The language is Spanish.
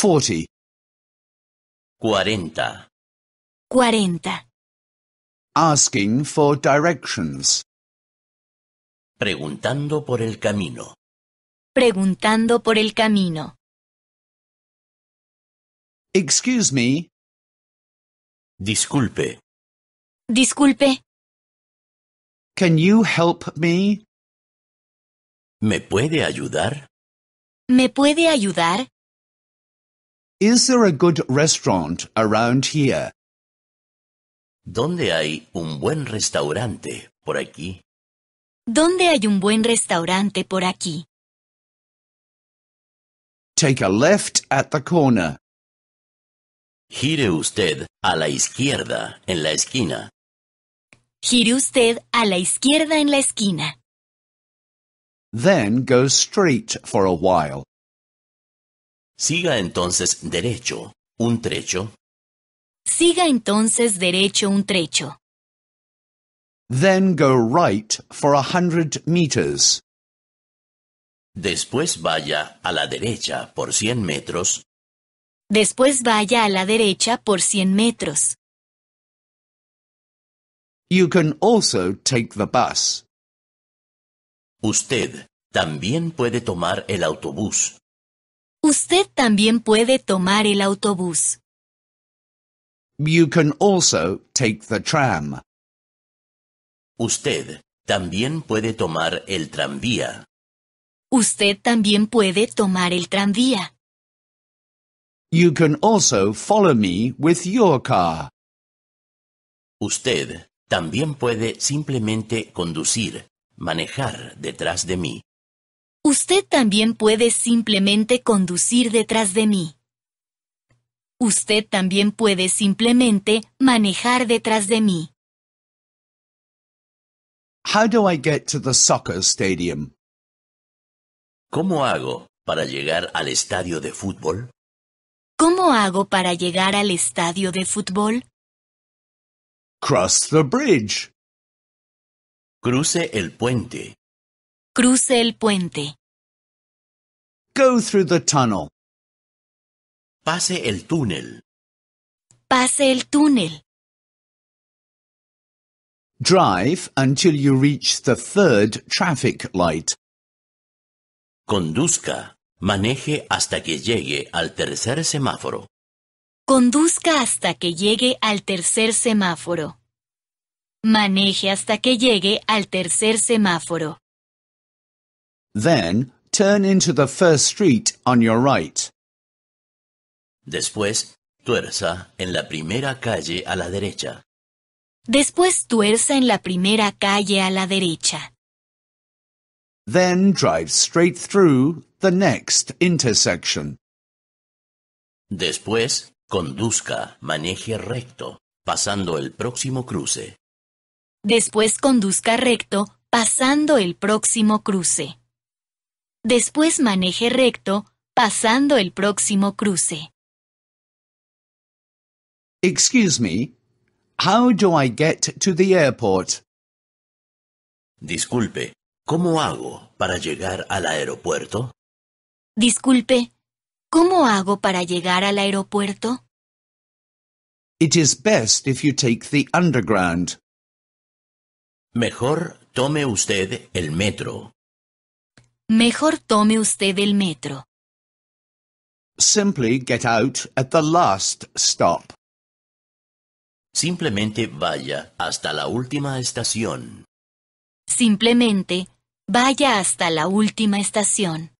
40 40 Asking for directions Preguntando por el camino Preguntando por el camino Excuse me Disculpe Disculpe Can you help me? ¿Me puede ayudar? ¿Me puede ayudar? Is there a good restaurant around here? ¿Dónde hay un buen restaurante por aquí? ¿Dónde hay un buen restaurante por aquí? Take a left at the corner. Gire usted a la izquierda en la esquina. Gire usted a la izquierda en la esquina. Then go straight for a while. Siga entonces derecho un trecho. Siga entonces derecho un trecho. Then go right for a hundred meters. Después vaya a la derecha por cien metros. Después vaya a la derecha por cien metros. You can also take the bus. Usted también puede tomar el autobús. Usted también puede tomar el autobús. You can also take the tram. Usted también puede tomar el tranvía. Usted también puede tomar el tranvía. You can also follow me with your car. Usted también puede simplemente conducir, manejar detrás de mí. Usted también puede simplemente conducir detrás de mí. Usted también puede simplemente manejar detrás de mí. How do I get to the soccer stadium? ¿Cómo hago para llegar al estadio de fútbol? ¿Cómo hago para llegar al estadio de fútbol? Cross the bridge. Cruce el puente. Cruce el puente. Go through the tunnel. Pase el túnel. Pase el túnel. Drive until you reach the third traffic light. Conduzca, maneje hasta que llegue al tercer semáforo. Conduzca hasta que llegue al tercer semáforo. Maneje hasta que llegue al tercer semáforo. Then turn into the first street on your right. Después, tuerza en la primera calle a la derecha. Después tuerza en la primera calle a la derecha. Then drive straight through the next intersection. Después, conduzca, maneje recto, pasando el próximo cruce. Después conduzca recto, pasando el próximo cruce. Después maneje recto, pasando el próximo cruce. Excuse me, how do I get to the airport? Disculpe, ¿cómo hago para llegar al aeropuerto? Disculpe, ¿cómo hago para llegar al aeropuerto? It is best if you take the underground. Mejor tome usted el metro. Mejor tome usted el metro. Simply get out at the last stop. Simplemente vaya hasta la última estación. Simplemente vaya hasta la última estación.